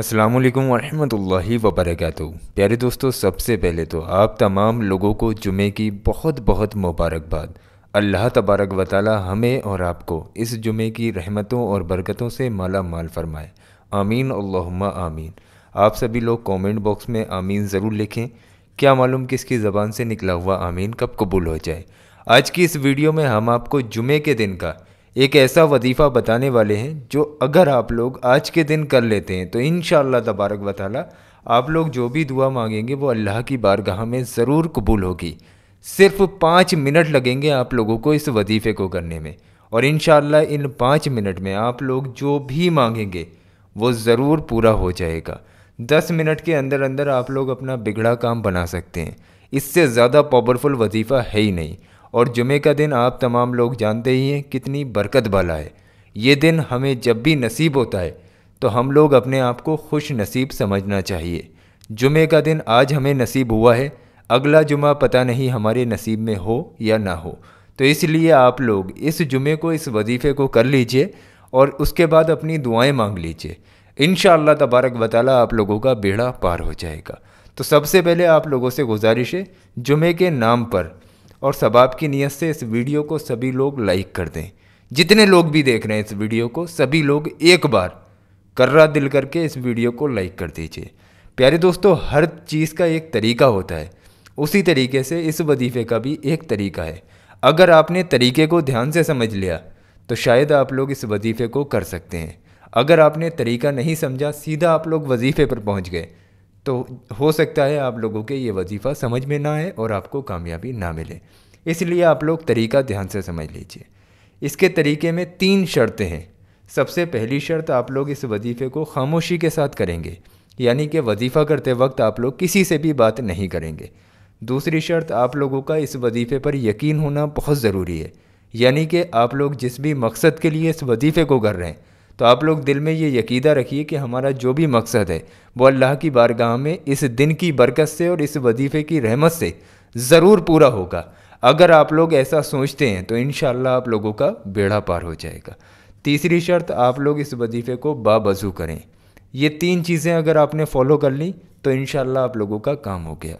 अस्सलाम वालेकुम वरहमतुल्लाहि वबरकatuह प्यारे दोस्तों सबसे पहले तो आप तमाम लोगों को जुमे की बहुत बहुत मुबारकबाद अल्लाह तबारक व हमें और आपको इस जुमे की रहमतों और बरकतों से माला माल फरमाए आमीन अल्लाहुम्मा आमीन आप सभी लोग कमेंट बॉक्स में आमीन ज़रूर लिखें क्या मालूम किसकी ज़बान से निकला हुआ आमीन कब कबूल हो जाए आज की इस वीडियो में हम आपको जुमे के दिन का एक ऐसा वजीफ़ा बताने वाले हैं जो अगर आप लोग आज के दिन कर लेते हैं तो इन तबारक वाली आप लोग जो भी दुआ मांगेंगे वो अल्लाह की बारगाह में ज़रूर कबूल होगी सिर्फ पाँच मिनट लगेंगे आप लोगों को इस वजीफ़े को करने में और इन इन पाँच मिनट में आप लोग जो भी मांगेंगे वो ज़रूर पूरा हो जाएगा दस मिनट के अंदर अंदर आप लोग अपना बिगड़ा काम बना सकते हैं इससे ज़्यादा पावरफुल वजीफ़ा है ही नहीं और जुमे का दिन आप तमाम लोग जानते ही हैं कितनी बरकत वाला है ये दिन हमें जब भी नसीब होता है तो हम लोग अपने आप को खुश नसीब समझना चाहिए जुमे का दिन आज हमें नसीब हुआ है अगला जुमा पता नहीं हमारे नसीब में हो या ना हो तो इसलिए आप लोग इस जुमे को इस वजीफ़े को कर लीजिए और उसके बाद अपनी दुआएं मांग लीजिए इन तबारक बताला आप लोगों का बेड़ा पार हो जाएगा तो सबसे पहले आप लोगों से गुजारिश है जुमे के नाम पर और सबाब की नीयत से इस वीडियो को सभी लोग लाइक कर दें जितने लोग भी देख रहे हैं इस वीडियो को सभी लोग एक बार कर्रा दिल करके इस वीडियो को लाइक कर दीजिए प्यारे दोस्तों हर चीज़ का एक तरीका होता है उसी तरीके से इस वजीफ़े का भी एक तरीका है अगर आपने तरीके को ध्यान से समझ लिया तो शायद आप लोग इस वजीफ़े को कर सकते हैं अगर आपने तरीका नहीं समझा सीधा आप लोग वजीफ़े पर पहुंच गए तो हो सकता है आप लोगों के ये वजीफ़ा समझ में ना आए और आपको कामयाबी ना मिले इसलिए आप लोग तरीका ध्यान से समझ लीजिए इसके तरीके में तीन शर्तें हैं सबसे पहली शर्त आप लोग इस वजीफ़े को खामोशी के साथ करेंगे यानी कि वजीफ़ा करते वक्त आप लोग किसी से भी बात नहीं करेंगे दूसरी शर्त आप लोगों का इस वजीफ़े पर यकीन होना बहुत ज़रूरी है यानी कि आप लोग जिस भी मकसद के लिए इस वजीफ़े को कर रहे हैं तो आप लोग दिल में ये यकीदा रखिए कि हमारा जो भी मकसद है वो अल्लाह की बारगाह में इस दिन की बरकत से और इस वजीफ़े की रहमत से ज़रूर पूरा होगा अगर आप लोग ऐसा सोचते हैं तो इन आप लोगों का बेड़ा पार हो जाएगा तीसरी शर्त आप लोग इस वजीफ़े को बाबजू करें ये तीन चीज़ें अगर आपने फॉलो कर ली तो इन आप लोगों का काम हो गया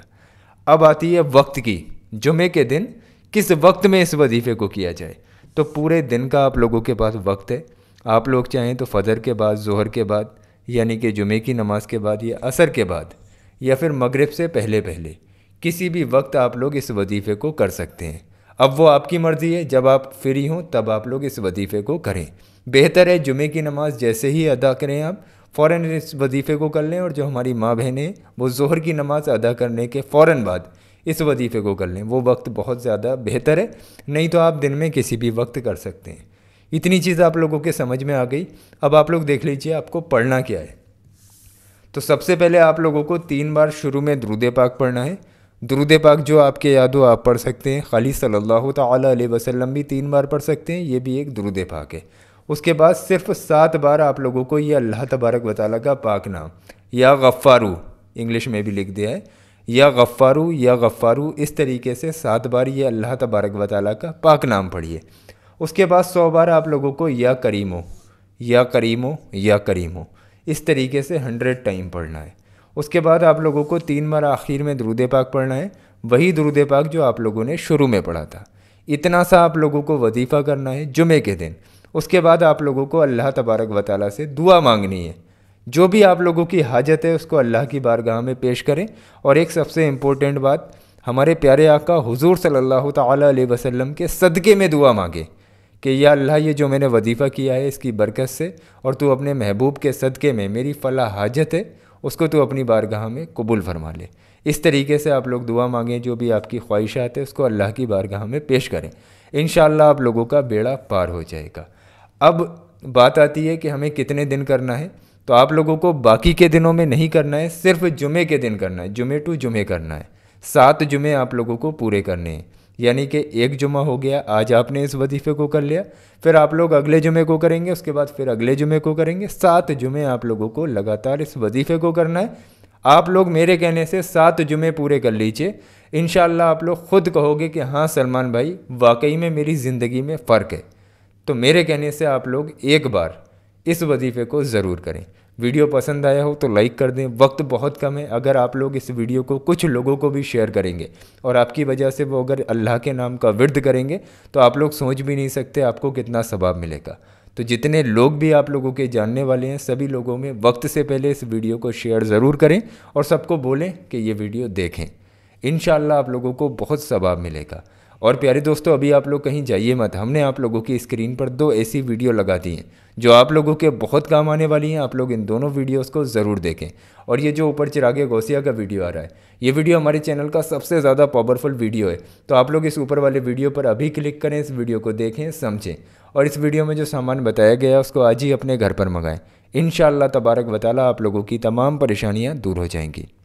अब आती है वक्त की जुमे के दिन किस वक्त में इस वजीफ़े को किया जाए तो पूरे दिन का आप लोगों के पास वक्त है आप लोग चाहें तो फ़जर के बाद जहर के बाद यानी कि जुमे की नमाज़ के बाद या असर के बाद या फिर मगरब से पहले पहले किसी भी वक्त आप लोग इस वजीफ़े को कर सकते हैं अब वो आपकी मर्ज़ी है जब आप फ्री हों तब आप लोग इस वजीफ़े को करें बेहतर है जुमे की नमाज़ जैसे ही अदा करें आप फ़ौर इस वजीफ़े को कर लें और जो हमारी माँ बहनें वो जहर की नमाज़ अदा करने के फ़ौर बाद इस वजीफ़े को कर लें वो वक्त बहुत ज़्यादा बेहतर है नहीं तो आप दिन में किसी भी वक्त कर सकते हैं इतनी चीज़ आप लोगों के समझ में आ गई अब आप लोग देख लीजिए आपको पढ़ना क्या है तो सबसे पहले आप लोगों को तीन बार शुरू में द्रुद पाक पढ़ना है द्रुद पाक जो आपके याद हो आप पढ़ सकते हैं खाली सल्लल्लाहु अलैहि वसल्लम भी तीन बार पढ़ सकते हैं ये भी एक द्रुद पाक है उसके बाद सिर्फ सात बार आप लोगों को ये अल्लाह तबारक वाली का पाक नाम या गफ़ारू इंग्लिश में भी लिख दिया है या गफ़ारू या गफ़ारू इस तरीके से सात बार ये अल्लाह तबारक वाली का पाक नाम पढ़िए उसके बाद सौ बार आप लोगों को या करीम हो या करीम हो या करीम हो इस तरीके से हंड्रेड टाइम पढ़ना है उसके बाद आप लोगों को तीन बार आखिर में दरूद पाक पढ़ना है वही दरूद पाक जो आप लोगों ने शुरू में पढ़ा था इतना सा आप लोगों को वजीफ़ा करना है जुमे के दिन उसके बाद आप लोगों को अल्लाह तबारक व ताली से दुआ मांगनी है जो भी आप लोगों की हाजत है उसको अल्लाह की बारगाह में पेश करें और एक सबसे इम्पोर्टेंट बात हमारे प्यारे आका हुजूर सल्लल्लाहु अलैहि वसल्लम के सदक़े में दुआ मांगें कि यह अल्लाह ये जो मैंने वजीफ़ा किया है इसकी बरकत से और तू अपने महबूब के सदक़े में मेरी फ़ला हाजत है उसको तू अपनी बारगाह में कबूल फरमा ले इस तरीके से आप लोग दुआ मांगें जो भी आपकी ख्वाहिशात है उसको अल्लाह की बारगाह में पेश करें इन आप लोगों का बेड़ा पार हो जाएगा अब बात आती है कि हमें कितने दिन करना है तो आप लोगों को बाकी के दिनों में नहीं करना है सिर्फ जुमे के दिन करना है जुमे टू जुमे करना है सात जुमे आप लोगों को पूरे करने हैं यानी कि एक जुमा हो गया आज आपने इस वजीफ़े को कर लिया फिर आप लोग अगले जुमे को करेंगे उसके बाद फिर अगले जुमे को करेंगे सात जुमे आप लोगों को लगातार इस वजीफ़े को करना है आप लोग मेरे कहने से सात जुमे पूरे कर लीजिए इन आप लोग ख़ुद कहोगे कि हाँ सलमान भाई वाकई में मेरी ज़िंदगी में फ़र्क है तो मेरे कहने से आप लोग एक बार इस वजीफ़े को ज़रूर करें वीडियो पसंद आया हो तो लाइक कर दें वक्त बहुत कम है अगर आप लोग इस वीडियो को कुछ लोगों को भी शेयर करेंगे और आपकी वजह से वो अगर अल्लाह के नाम का विरद करेंगे तो आप लोग सोच भी नहीं सकते आपको कितना सबाब मिलेगा तो जितने लोग भी आप लोगों के जानने वाले हैं सभी लोगों में वक्त से पहले इस वीडियो को शेयर ज़रूर करें और सबको बोलें कि ये वीडियो देखें इन आप लोगों को बहुत सबाब मिलेगा और प्यारे दोस्तों अभी आप लोग कहीं जाइए मत हमने आप लोगों की स्क्रीन पर दो ऐसी वीडियो लगा दी हैं जो आप लोगों के बहुत काम आने वाली हैं आप लोग इन दोनों वीडियोस को ज़रूर देखें और ये जो ऊपर चिरागे गौसिया का वीडियो आ रहा है ये वीडियो हमारे चैनल का सबसे ज़्यादा पावरफुल वीडियो है तो आप लोग इस ऊपर वाले वीडियो पर अभी क्लिक करें इस वीडियो को देखें समझें और इस वीडियो में जो सामान बताया गया उसको आज ही अपने घर पर मंगाएँ इन शबारक वाली आप लोगों की तमाम परेशानियाँ दूर हो जाएंगी